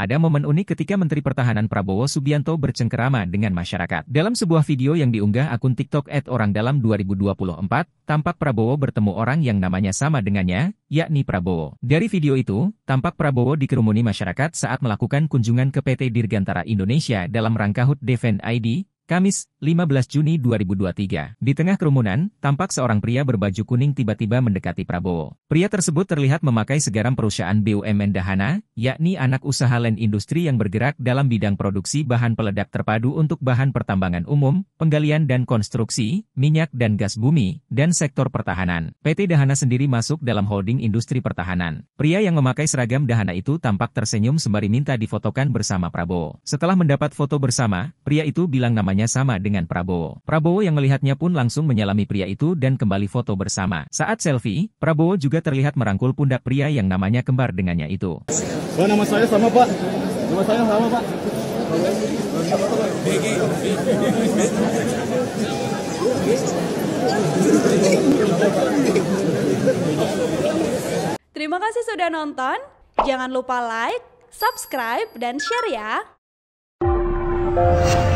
Ada momen unik ketika Menteri Pertahanan Prabowo Subianto bercengkerama dengan masyarakat. Dalam sebuah video yang diunggah akun TikTok orangdalam 2024, tampak Prabowo bertemu orang yang namanya sama dengannya, yakni Prabowo. Dari video itu, tampak Prabowo dikerumuni masyarakat saat melakukan kunjungan ke PT Dirgantara Indonesia dalam rangka HUT Defend ID, Kamis, 15 Juni 2023. Di tengah kerumunan, tampak seorang pria berbaju kuning tiba-tiba mendekati Prabowo. Pria tersebut terlihat memakai segaram perusahaan BUMN Dahana, yakni anak usaha land industri yang bergerak dalam bidang produksi bahan peledak terpadu untuk bahan pertambangan umum, penggalian dan konstruksi, minyak dan gas bumi, dan sektor pertahanan. PT Dahana sendiri masuk dalam holding industri pertahanan. Pria yang memakai seragam Dahana itu tampak tersenyum sembari minta difotokan bersama Prabowo. Setelah mendapat foto bersama, pria itu bilang namanya sama dengan dengan Prabowo. Prabowo yang melihatnya pun langsung menyalami pria itu dan kembali foto bersama. Saat selfie, Prabowo juga terlihat merangkul pundak pria yang namanya kembar dengannya itu. Oh, nama saya sama Pak. Nama saya sama Pak. Terima kasih sudah nonton. Jangan lupa like, subscribe, dan share ya.